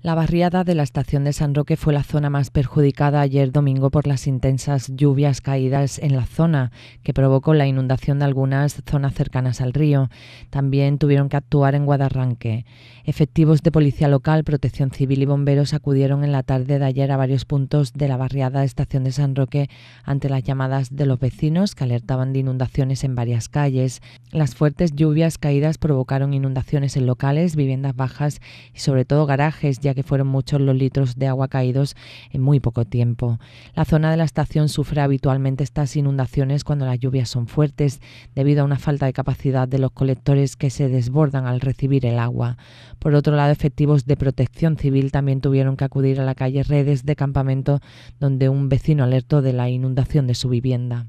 La barriada de la estación de San Roque fue la zona más perjudicada ayer domingo por las intensas lluvias caídas en la zona, que provocó la inundación de algunas zonas cercanas al río. También tuvieron que actuar en Guadarranque. Efectivos de policía local, protección civil y bomberos acudieron en la tarde de ayer a varios puntos de la barriada de estación de San Roque ante las llamadas de los vecinos que alertaban de inundaciones en varias calles. Las fuertes lluvias caídas provocaron inundaciones en locales, viviendas bajas y sobre todo garajes, que fueron muchos los litros de agua caídos en muy poco tiempo. La zona de la estación sufre habitualmente estas inundaciones cuando las lluvias son fuertes, debido a una falta de capacidad de los colectores que se desbordan al recibir el agua. Por otro lado, efectivos de protección civil también tuvieron que acudir a la calle Redes de campamento, donde un vecino alertó de la inundación de su vivienda.